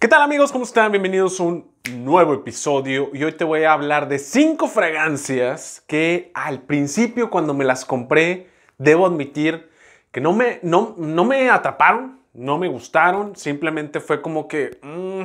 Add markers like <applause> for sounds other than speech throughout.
¿Qué tal amigos? ¿Cómo están? Bienvenidos a un nuevo episodio y hoy te voy a hablar de cinco fragancias que al principio cuando me las compré, debo admitir que no me, no, no me atraparon, no me gustaron, simplemente fue como que... Mm,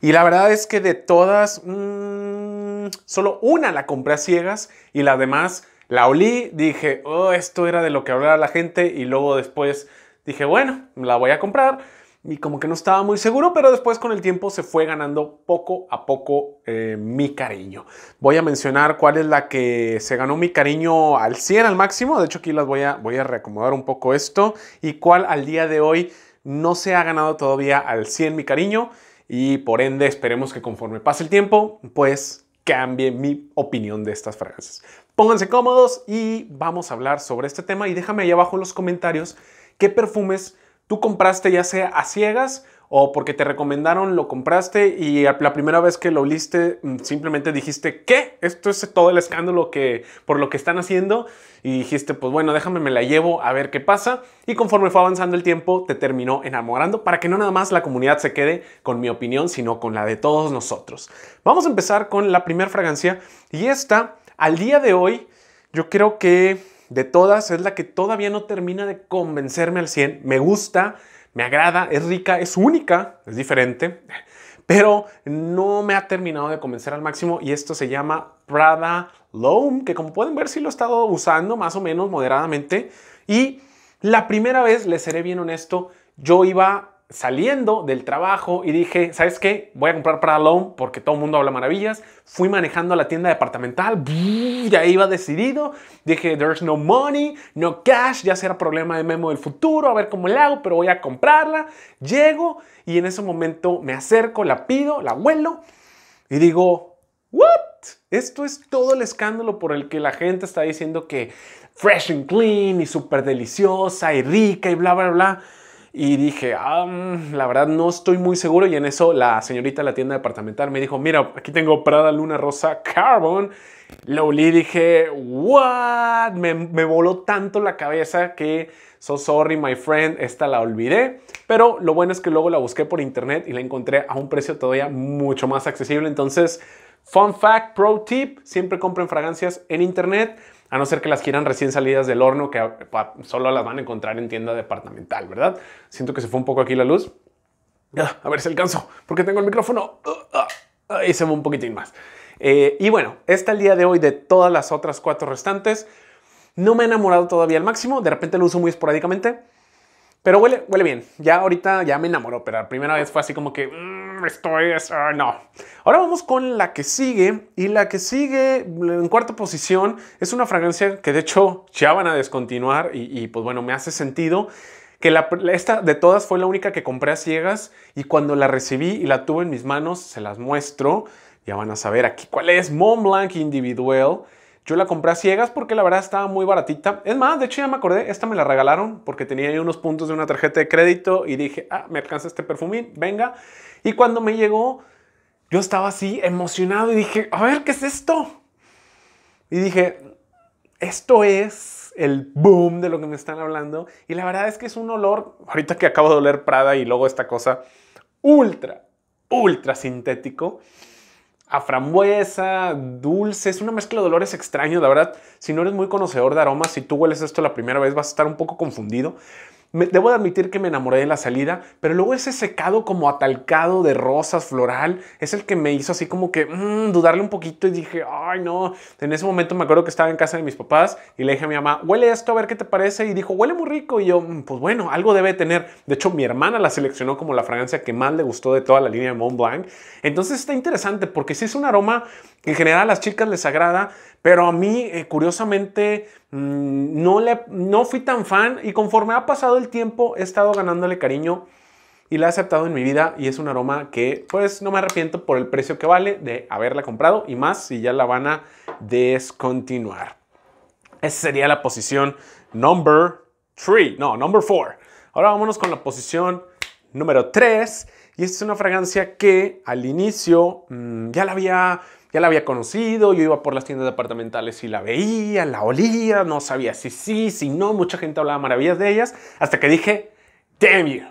y la verdad es que de todas, mm, solo una la compré a ciegas y la demás la olí, dije, oh, esto era de lo que hablaba la gente y luego después dije, bueno, la voy a comprar y como que no estaba muy seguro, pero después con el tiempo se fue ganando poco a poco eh, mi cariño. Voy a mencionar cuál es la que se ganó mi cariño al 100 al máximo, de hecho aquí las voy a, voy a reacomodar un poco esto, y cuál al día de hoy no se ha ganado todavía al 100 mi cariño, y por ende esperemos que conforme pase el tiempo, pues cambie mi opinión de estas fragancias. Pónganse cómodos y vamos a hablar sobre este tema y déjame ahí abajo en los comentarios qué perfumes Tú compraste ya sea a ciegas o porque te recomendaron lo compraste y la primera vez que lo oliste mm, simplemente dijiste, ¿qué? Esto es todo el escándalo que por lo que están haciendo y dijiste, pues bueno, déjame, me la llevo a ver qué pasa y conforme fue avanzando el tiempo te terminó enamorando para que no nada más la comunidad se quede con mi opinión, sino con la de todos nosotros. Vamos a empezar con la primera fragancia y esta, al día de hoy, yo creo que de todas es la que todavía no termina de convencerme al 100. Me gusta, me agrada, es rica, es única, es diferente, pero no me ha terminado de convencer al máximo y esto se llama Prada Loam, que como pueden ver sí lo he estado usando más o menos moderadamente y la primera vez, les seré bien honesto, yo iba saliendo del trabajo y dije, ¿sabes qué? Voy a comprar para Loan porque todo el mundo habla maravillas. Fui manejando la tienda departamental, ya iba decidido. Dije, there's no money, no cash, ya será problema de Memo del futuro, a ver cómo le hago, pero voy a comprarla. Llego y en ese momento me acerco, la pido, la vuelo y digo, ¿what? Esto es todo el escándalo por el que la gente está diciendo que fresh and clean y súper deliciosa y rica y bla, bla, bla y dije, ah, la verdad no estoy muy seguro. Y en eso la señorita de la tienda departamental me dijo, mira, aquí tengo Prada Luna Rosa Carbon. Lo olí y dije, what? Me, me, voló tanto la cabeza que, so sorry my friend, esta la olvidé. Pero lo bueno es que luego la busqué por internet y la encontré a un precio todavía mucho más accesible. Entonces, fun fact, pro tip, siempre compren fragancias en internet a no ser que las quieran recién salidas del horno, que solo las van a encontrar en tienda departamental, ¿verdad? Siento que se fue un poco aquí la luz. Ah, a ver si alcanzo, porque tengo el micrófono. Y ah, ah, se un poquitín más. Eh, y bueno, esta el día de hoy de todas las otras cuatro restantes. No me he enamorado todavía al máximo, de repente lo uso muy esporádicamente. Pero huele, bien. Ya ahorita ya me enamoró, pero la primera vez fue así como que mm, estoy, ah, no. Ahora vamos con la que sigue y la que sigue en cuarta posición es una fragancia que de hecho ya van a descontinuar y, pues bueno, me hace sentido que esta de todas fue la única que compré a ciegas y cuando la recibí y la tuve en mis manos, se las muestro. Ya van a saber aquí cuál es Montblanc Blanc Individual. Yo la compré a ciegas porque la verdad estaba muy baratita. Es más, de hecho ya me acordé, esta me la regalaron porque tenía ahí unos puntos de una tarjeta de crédito y dije, ah, me alcanza este perfumín, venga. Y cuando me llegó, yo estaba así emocionado y dije, a ver, ¿qué es esto? Y dije, esto es el boom de lo que me están hablando. Y la verdad es que es un olor, ahorita que acabo de oler Prada y luego esta cosa, ultra, ultra sintético a frambuesa, dulce, es una mezcla de olores extraños, la verdad. Si no eres muy conocedor de aromas, si tú hueles esto la primera vez vas a estar un poco confundido debo de admitir que me enamoré de la salida, pero luego ese secado como atalcado de rosas floral es el que me hizo así como que mm, dudarle un poquito y dije, ay no. En ese momento me acuerdo que estaba en casa de mis papás y le dije a mi mamá, huele esto a ver qué te parece. Y dijo, huele muy rico. Y yo, mm, pues bueno, algo debe tener. De hecho, mi hermana la seleccionó como la fragancia que más le gustó de toda la línea de Mont Blanc. Entonces está interesante porque si es un aroma en general a las chicas les agrada, pero a mí eh, curiosamente mm, no, le, no fui tan fan y conforme ha pasado el tiempo he estado ganándole cariño y la he aceptado en mi vida y es un aroma que pues no me arrepiento por el precio que vale de haberla comprado y más si ya la van a descontinuar. Esa sería la posición number 3, no, number 4. Ahora vámonos con la posición número 3 y esta es una fragancia que al inicio mm, ya la había ya la había conocido, yo iba por las tiendas departamentales y la veía, la olía, no sabía si sí, si no, mucha gente hablaba maravillas de ellas, hasta que dije, damn you,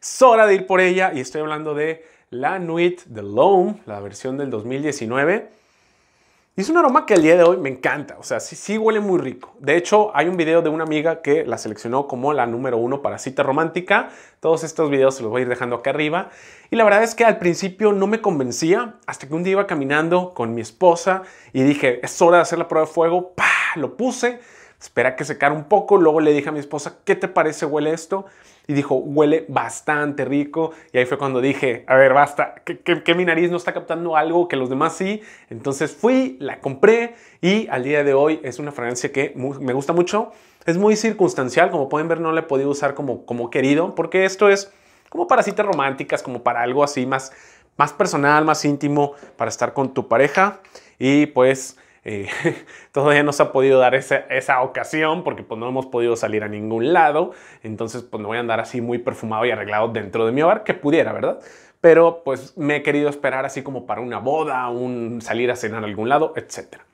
es hora de ir por ella y estoy hablando de la Nuit de Loam, la versión del 2019 y es un aroma que el día de hoy me encanta, o sea, sí, huele muy rico. De hecho, hay un video de una amiga que la seleccionó como la número uno para cita romántica. Todos estos videos se los voy a ir dejando acá arriba. Y la verdad es que al principio no me convencía, hasta que un día iba caminando con mi esposa y dije, es hora de hacer la prueba de fuego, ¡Pah! lo puse espera que secar un poco. Luego le dije a mi esposa, ¿qué te parece huele esto? Y dijo, huele bastante rico. Y ahí fue cuando dije, a ver, basta, que, que, mi nariz no está captando algo que los demás sí. Entonces fui, la compré y al día de hoy es una fragancia que me gusta mucho. Es muy circunstancial, como pueden ver no la he podido usar como, como querido, porque esto es como para citas románticas, como para algo así más, más personal, más íntimo, para estar con tu pareja. Y pues eh, <laughs> todavía no se ha podido dar esa, ocasión porque pues no hemos podido salir a ningún lado. Entonces pues no voy a andar así muy perfumado y arreglado dentro de mi hogar, que pudiera, ¿verdad? Pero pues me he querido esperar así como para una boda, un salir a cenar algún lado, etcétera.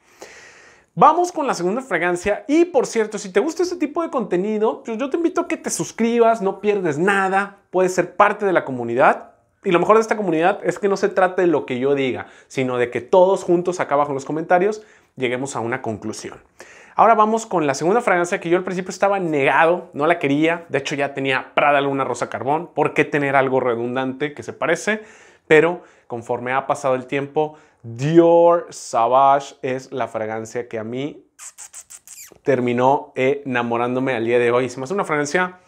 Vamos con la segunda fragancia y por cierto, si te gusta este tipo de contenido, pues yo te invito a que te suscribas, no pierdes nada, puedes ser parte de la comunidad. Y lo mejor de esta comunidad es que no se trate de lo que yo diga, sino de que todos juntos acá abajo en los comentarios lleguemos a una conclusión. Ahora vamos con la segunda fragancia que yo al principio estaba negado, no la quería. De hecho, ya tenía Prada Luna Rosa Carbón. ¿Por qué tener algo redundante que se parece? Pero conforme ha pasado el tiempo, Dior Savage es la fragancia que a mí terminó enamorándome al día de hoy. Es me hace una fragancia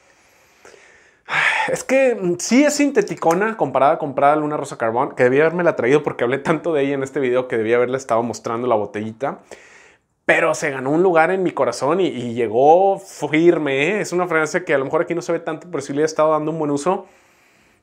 es que mm, sí es sinteticona comparada con Prada Luna Rosa Carbón, que debía haberme la traído porque hablé tanto de ella en este video que debía haberle estado mostrando la botellita. Pero se ganó un lugar en mi corazón y, llegó firme. ¿eh? Es una fragancia que a lo mejor aquí no se ve tanto, pero si le he estado dando un buen uso.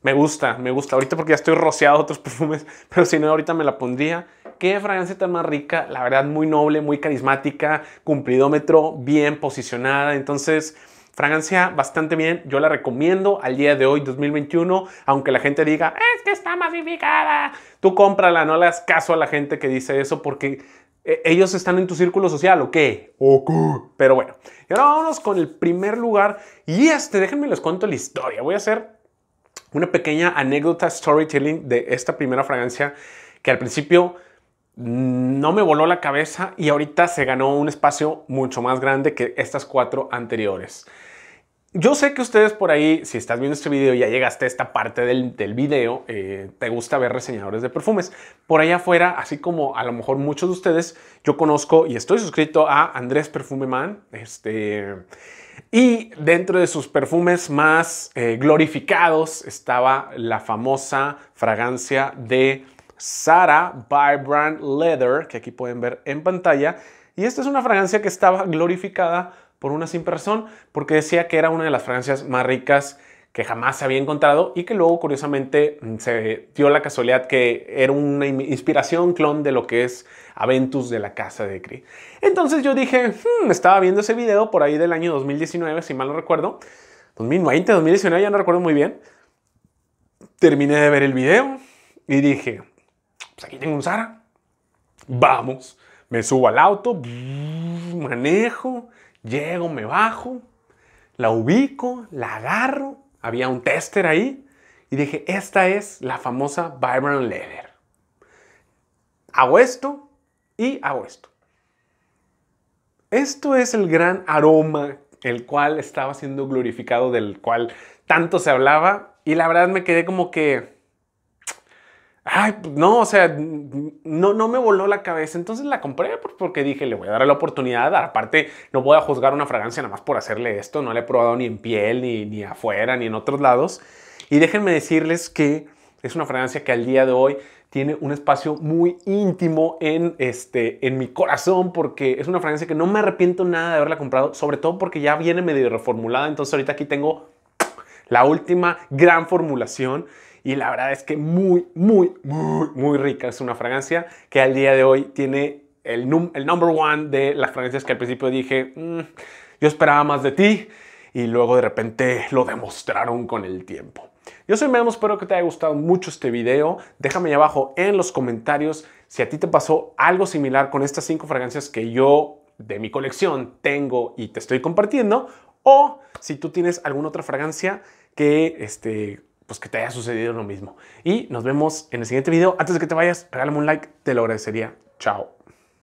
Me gusta, me gusta. Ahorita porque ya estoy rociado otros <laughs> perfumes, pero si no, ahorita me la pondría. Qué fragancia tan más rica, la verdad, muy noble, muy carismática, cumplidómetro, bien posicionada. Entonces, Fragancia bastante bien, yo la recomiendo al día de hoy, 2021, aunque la gente diga, es que está masificada. Tú cómprala, no le hagas caso a la gente que dice eso porque eh, ellos están en tu círculo social, ¿o qué? Ok. Pero bueno, ahora vámonos con el primer lugar. Y este, déjenme les cuento la historia. Voy a hacer una pequeña anécdota storytelling de esta primera fragancia que al principio mm, no me voló la cabeza y ahorita se ganó un espacio mucho más grande que estas cuatro anteriores. Yo sé que ustedes por ahí, si estás viendo este video, ya llegaste a esta parte del, video, eh, te gusta ver reseñadores de perfumes. Por allá afuera, así como a lo mejor muchos de ustedes, yo conozco y estoy suscrito a Andrés Perfume Man. Este, y dentro de sus perfumes más eh, glorificados estaba la famosa fragancia de Sara Vibrant Leather, que aquí pueden ver en pantalla. Y esta es una fragancia que estaba glorificada por una simple razón, porque decía que era una de las fragancias más ricas que jamás se había encontrado y que luego curiosamente mm, se dio la casualidad que era una inspiración clon de lo que es Aventus de la casa de cri Entonces yo dije, hmm, estaba viendo ese video por ahí del año 2019, si mal no recuerdo, 2020, 2019, ya no recuerdo muy bien. Terminé de ver el video y dije, pues aquí tengo un Zara, vamos, me subo al auto, manejo, Llego, me bajo, la ubico, la agarro. Había un tester ahí y dije, esta es la famosa Vibrant Leather. Hago esto y hago esto. Esto es el gran aroma el cual estaba siendo glorificado, del cual tanto se hablaba. Y la verdad me quedé como que, Ay, pues, no, o sea, no, no me voló la cabeza. Entonces la compré pues, porque dije, le voy a dar la oportunidad. Aparte, no voy a juzgar una fragancia nada más por hacerle esto. No la he probado ni en piel, ni, ni afuera, ni en otros lados. Y déjenme decirles que es una fragancia que al día de hoy tiene un espacio muy íntimo en, este, en mi corazón porque es una fragancia que no me arrepiento nada de haberla comprado, sobre todo porque ya viene medio reformulada. Entonces ahorita aquí tengo la última gran formulación y la verdad es que muy, muy, muy, muy rica. Es una fragancia que al día de hoy tiene el, el number one de las fragancias que al principio dije, mm, yo esperaba más de ti y luego de repente lo demostraron con el tiempo. Yo soy Memo, espero que te haya gustado mucho este video. Déjame ahí abajo en los comentarios si a ti te pasó algo similar con estas cinco fragancias que yo de mi colección tengo y te estoy compartiendo o si tú tienes alguna otra fragancia que, este, pues que te haya sucedido lo mismo. Y nos vemos en el siguiente video. Antes de que te vayas, regálame un like, te lo agradecería. Chao.